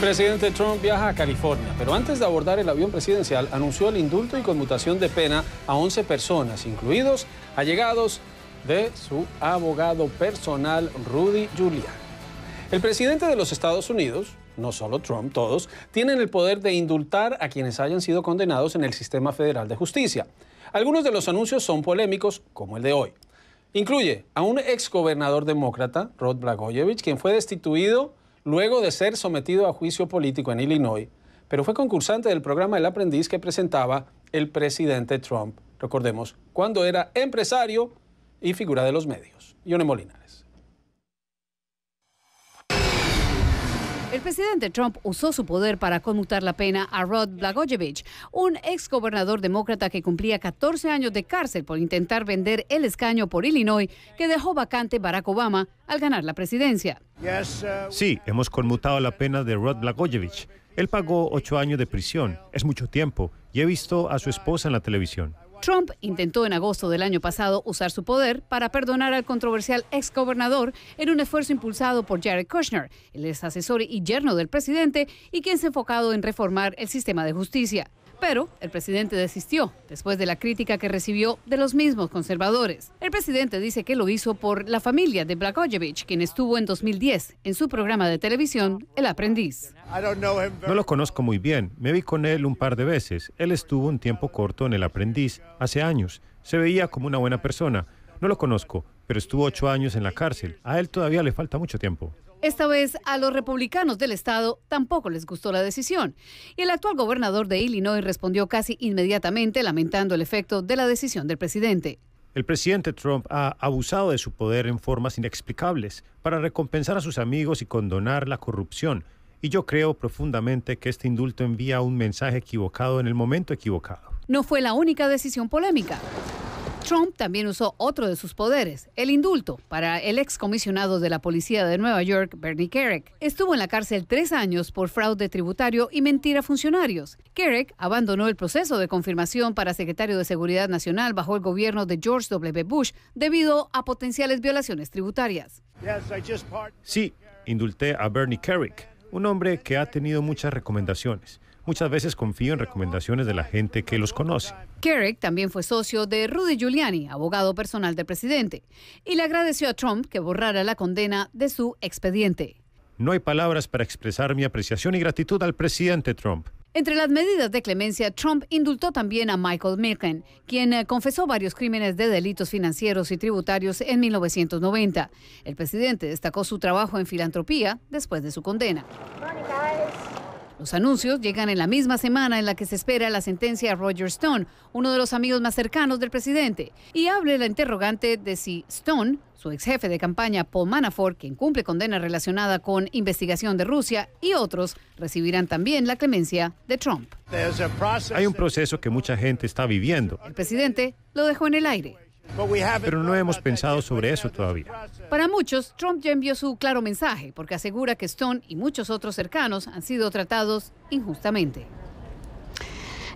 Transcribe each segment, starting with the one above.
presidente Trump viaja a California, pero antes de abordar el avión presidencial anunció el indulto y conmutación de pena a 11 personas, incluidos allegados de su abogado personal Rudy Giuliani. El presidente de los Estados Unidos, no solo Trump, todos, tienen el poder de indultar a quienes hayan sido condenados en el sistema federal de justicia. Algunos de los anuncios son polémicos, como el de hoy. Incluye a un exgobernador demócrata, Rod Blagojevich, quien fue destituido luego de ser sometido a juicio político en Illinois, pero fue concursante del programa El Aprendiz que presentaba el presidente Trump. Recordemos, cuando era empresario y figura de los medios. Yone Molinares. El presidente Trump usó su poder para conmutar la pena a Rod Blagojevich, un exgobernador demócrata que cumplía 14 años de cárcel por intentar vender el escaño por Illinois que dejó vacante Barack Obama al ganar la presidencia. Uh, sí, hemos conmutado la pena de Rod Blagojevich. Él pagó ocho años de prisión, es mucho tiempo, y he visto a su esposa en la televisión. Trump intentó en agosto del año pasado usar su poder para perdonar al controversial exgobernador en un esfuerzo impulsado por Jared Kushner, el ex asesor y yerno del presidente y quien se ha enfocado en reformar el sistema de justicia pero el presidente desistió después de la crítica que recibió de los mismos conservadores. El presidente dice que lo hizo por la familia de Blagojevich, quien estuvo en 2010 en su programa de televisión El Aprendiz. No lo conozco muy bien, me vi con él un par de veces. Él estuvo un tiempo corto en El Aprendiz, hace años. Se veía como una buena persona. No lo conozco, pero estuvo ocho años en la cárcel. A él todavía le falta mucho tiempo. Esta vez a los republicanos del estado tampoco les gustó la decisión y el actual gobernador de Illinois respondió casi inmediatamente lamentando el efecto de la decisión del presidente. El presidente Trump ha abusado de su poder en formas inexplicables para recompensar a sus amigos y condonar la corrupción. Y yo creo profundamente que este indulto envía un mensaje equivocado en el momento equivocado. No fue la única decisión polémica. Trump también usó otro de sus poderes, el indulto, para el excomisionado de la policía de Nueva York, Bernie Kerrick. Estuvo en la cárcel tres años por fraude tributario y mentira a funcionarios. Kerrick abandonó el proceso de confirmación para secretario de Seguridad Nacional bajo el gobierno de George W. Bush debido a potenciales violaciones tributarias. Sí, indulté a Bernie Kerrick, un hombre que ha tenido muchas recomendaciones. Muchas veces confío en recomendaciones de la gente que los conoce. Kerrick también fue socio de Rudy Giuliani, abogado personal del presidente, y le agradeció a Trump que borrara la condena de su expediente. No hay palabras para expresar mi apreciación y gratitud al presidente Trump. Entre las medidas de clemencia, Trump indultó también a Michael Milken, quien eh, confesó varios crímenes de delitos financieros y tributarios en 1990. El presidente destacó su trabajo en filantropía después de su condena. Los anuncios llegan en la misma semana en la que se espera la sentencia a Roger Stone, uno de los amigos más cercanos del presidente, y hable la interrogante de si Stone, su ex jefe de campaña Paul Manafort, quien cumple condena relacionada con investigación de Rusia, y otros recibirán también la clemencia de Trump. Hay un proceso que mucha gente está viviendo. El presidente lo dejó en el aire. Pero no hemos pensado sobre eso todavía. Para muchos, Trump ya envió su claro mensaje porque asegura que Stone y muchos otros cercanos han sido tratados injustamente.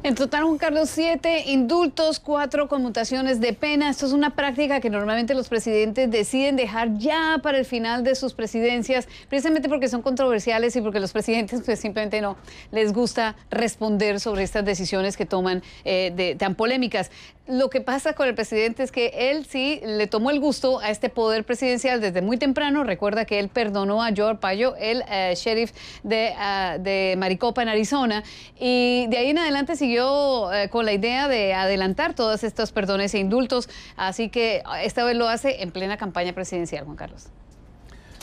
En total, Juan Carlos, siete indultos, cuatro conmutaciones de pena. Esto es una práctica que normalmente los presidentes deciden dejar ya para el final de sus presidencias, precisamente porque son controversiales y porque los presidentes pues, simplemente no les gusta responder sobre estas decisiones que toman eh, tan polémicas. Lo que pasa con el presidente es que él sí le tomó el gusto a este poder presidencial desde muy temprano. Recuerda que él perdonó a George Payo, el eh, sheriff de, ah, de Maricopa en Arizona, y de ahí en adelante siguió eh, con la idea de adelantar todos estos perdones e indultos, así que esta vez lo hace en plena campaña presidencial, Juan Carlos.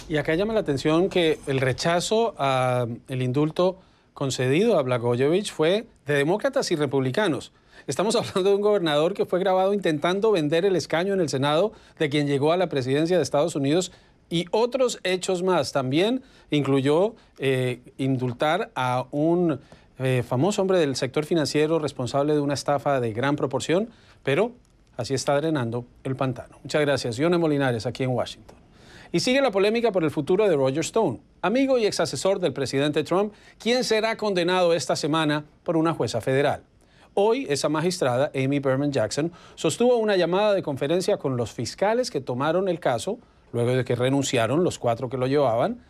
Y acá llama la atención que el rechazo al indulto concedido a Blagojevich fue de demócratas y republicanos. Estamos hablando de un gobernador que fue grabado intentando vender el escaño en el Senado de quien llegó a la presidencia de Estados Unidos y otros hechos más. También incluyó eh, indultar a un eh, famoso hombre del sector financiero responsable de una estafa de gran proporción, pero así está drenando el pantano. Muchas gracias. Yone Molinares, aquí en Washington. Y sigue la polémica por el futuro de Roger Stone, amigo y ex del presidente Trump, quien será condenado esta semana por una jueza federal. Hoy, esa magistrada, Amy Berman Jackson, sostuvo una llamada de conferencia con los fiscales que tomaron el caso, luego de que renunciaron los cuatro que lo llevaban,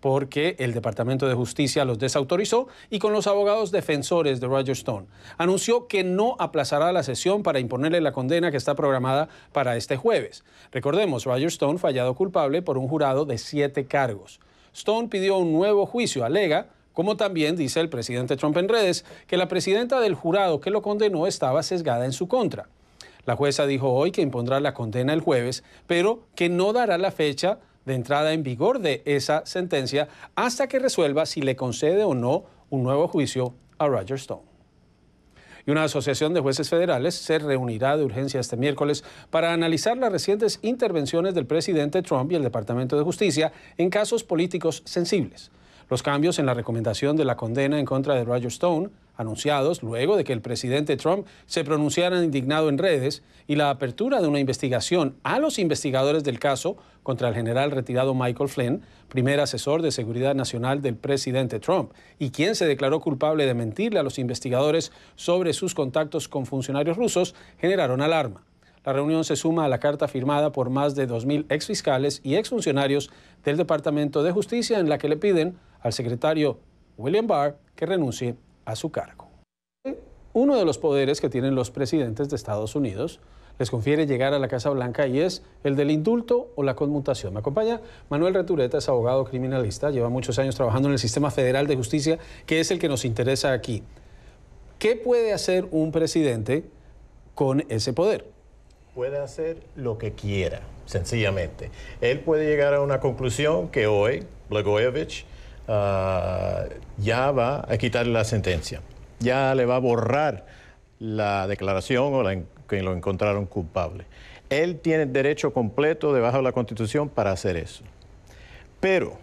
porque el Departamento de Justicia los desautorizó y con los abogados defensores de Roger Stone. Anunció que no aplazará la sesión para imponerle la condena que está programada para este jueves. Recordemos, Roger Stone fallado culpable por un jurado de siete cargos. Stone pidió un nuevo juicio, alega, como también dice el presidente Trump en redes, que la presidenta del jurado que lo condenó estaba sesgada en su contra. La jueza dijo hoy que impondrá la condena el jueves, pero que no dará la fecha de entrada en vigor de esa sentencia hasta que resuelva si le concede o no un nuevo juicio a Roger Stone y una asociación de jueces federales se reunirá de urgencia este miércoles para analizar las recientes intervenciones del presidente Trump y el Departamento de Justicia en casos políticos sensibles, los cambios en la recomendación de la condena en contra de Roger Stone, anunciados luego de que el presidente Trump se pronunciara indignado en redes y la apertura de una investigación a los investigadores del caso contra el general retirado Michael Flynn, primer asesor de seguridad nacional del presidente Trump, y quien se declaró culpable de mentirle a los investigadores sobre sus contactos con funcionarios rusos, generaron alarma. La reunión se suma a la carta firmada por más de 2.000 exfiscales y exfuncionarios del Departamento de Justicia en la que le piden al secretario William Barr que renuncie a su cargo. Uno de los poderes que tienen los presidentes de Estados Unidos les confiere llegar a la Casa Blanca y es el del indulto o la conmutación. Me acompaña Manuel Retureta, es abogado criminalista, lleva muchos años trabajando en el sistema federal de justicia, que es el que nos interesa aquí. ¿Qué puede hacer un presidente con ese poder? Puede hacer lo que quiera, sencillamente. Él puede llegar a una conclusión que hoy Blagojevich Ah, ya va a quitar la sentencia, ya le va a borrar la declaración o la, que lo encontraron culpable. Él tiene derecho completo debajo de la Constitución para hacer eso. Pero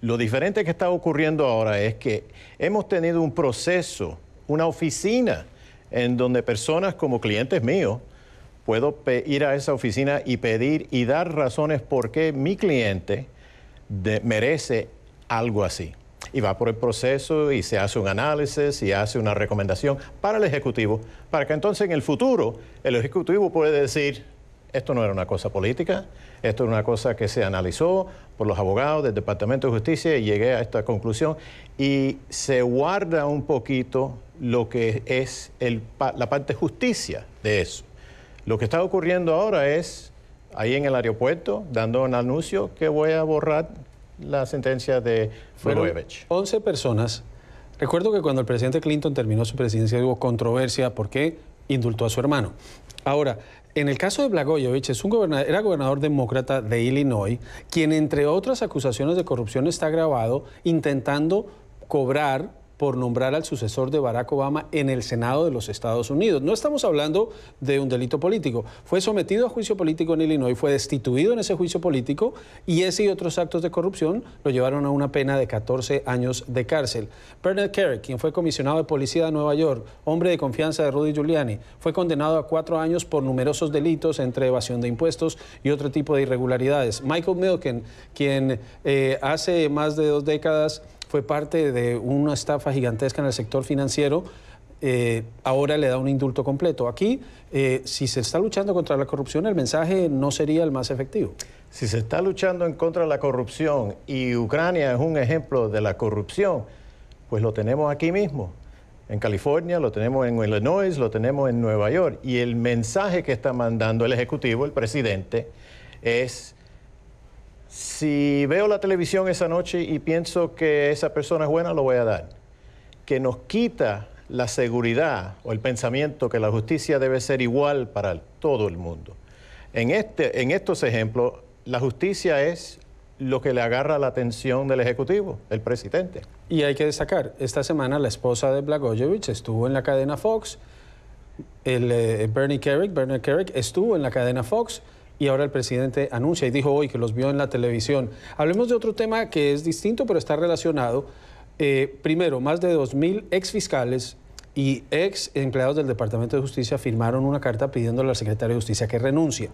lo diferente que está ocurriendo ahora es que hemos tenido un proceso, una oficina, en donde personas como clientes míos, puedo ir a esa oficina y pedir y dar razones por qué mi cliente merece algo así. Y va por el proceso y se hace un análisis y hace una recomendación para el Ejecutivo, para que entonces en el futuro el Ejecutivo puede decir, esto no era una cosa política, esto era una cosa que se analizó por los abogados del Departamento de Justicia y llegué a esta conclusión y se guarda un poquito lo que es la parte justicia de eso. Lo que está ocurriendo ahora es, ahí en el aeropuerto, dando un anuncio que voy a borrar la sentencia de 11 personas. Recuerdo que cuando el presidente Clinton terminó su presidencia hubo controversia porque indultó a su hermano. Ahora, en el caso de Blagojevich, es un gobernador, era gobernador demócrata de Illinois, quien entre otras acusaciones de corrupción está grabado intentando cobrar por nombrar al sucesor de Barack Obama en el Senado de los Estados Unidos. No estamos hablando de un delito político. Fue sometido a juicio político en Illinois, fue destituido en ese juicio político y ese y otros actos de corrupción lo llevaron a una pena de 14 años de cárcel. Bernard Kerry, quien fue comisionado de policía de Nueva York, hombre de confianza de Rudy Giuliani, fue condenado a cuatro años por numerosos delitos entre evasión de impuestos y otro tipo de irregularidades. Michael Milken, quien eh, hace más de dos décadas fue parte de una estafa gigantesca en el sector financiero, eh, ahora le da un indulto completo. Aquí, eh, si se está luchando contra la corrupción, el mensaje no sería el más efectivo. Si se está luchando en contra la corrupción y Ucrania es un ejemplo de la corrupción, pues lo tenemos aquí mismo. En California, lo tenemos en Illinois, lo tenemos en Nueva York. Y el mensaje que está mandando el Ejecutivo, el presidente, es si veo la televisión esa noche y pienso que esa persona es buena, lo voy a dar. Que nos quita la seguridad o el pensamiento que la justicia debe ser igual para todo el mundo. En, este, en estos ejemplos, la justicia es lo que le agarra la atención del Ejecutivo, el presidente. Y hay que destacar, esta semana la esposa de Blagojevich estuvo en la cadena Fox, el, eh, Bernie Kerrick, Bernie Kerrick estuvo en la cadena Fox, y ahora el presidente anuncia y dijo hoy que los vio en la televisión. Hablemos de otro tema que es distinto pero está relacionado. Eh, primero, más de 2.000 fiscales y ex empleados del Departamento de Justicia firmaron una carta pidiéndole al secretario de Justicia que renuncie.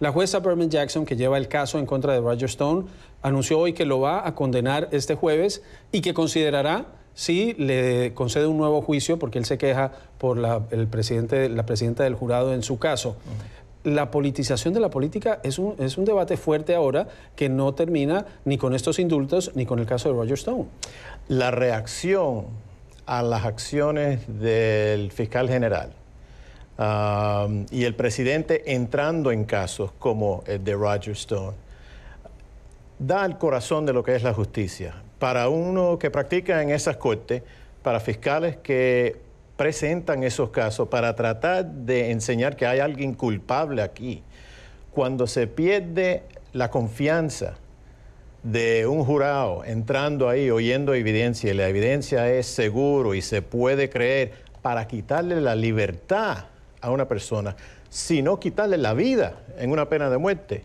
La jueza Berman Jackson, que lleva el caso en contra de Roger Stone, anunció hoy que lo va a condenar este jueves y que considerará si le concede un nuevo juicio, porque él se queja por la, el presidente, la presidenta del jurado en su caso la politización de la política es un, es un debate fuerte ahora que no termina ni con estos indultos ni con el caso de Roger Stone. La reacción a las acciones del fiscal general um, y el presidente entrando en casos como el de Roger Stone da al corazón de lo que es la justicia. Para uno que practica en esas cortes, para fiscales que presentan esos casos para tratar de enseñar que hay alguien culpable aquí. Cuando se pierde la confianza de un jurado entrando ahí, oyendo evidencia, y la evidencia es seguro y se puede creer, para quitarle la libertad a una persona, sino quitarle la vida en una pena de muerte,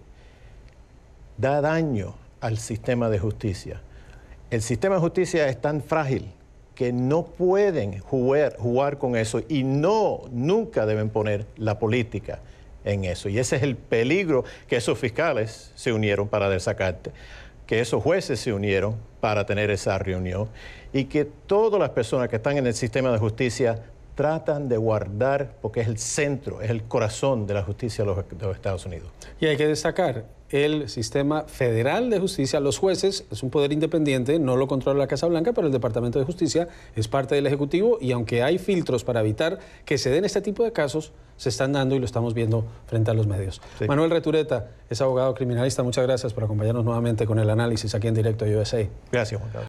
da daño al sistema de justicia. El sistema de justicia es tan frágil que no pueden jugar, jugar con eso y no, nunca deben poner la política en eso. Y ese es el peligro que esos fiscales se unieron para desacarte, que esos jueces se unieron para tener esa reunión y que todas las personas que están en el sistema de justicia tratan de guardar, porque es el centro, es el corazón de la justicia de los, Estados Unidos. Y hay que destacar, el sistema federal de justicia, los jueces, es un poder independiente, no lo controla la Casa Blanca, pero el Departamento de Justicia es parte del Ejecutivo y aunque hay filtros para evitar que se den este tipo de casos, se están dando y lo estamos viendo frente a los medios. Manuel Retureta es abogado criminalista, muchas gracias por acompañarnos nuevamente con el análisis aquí en directo de USA. Gracias, Juan Carlos.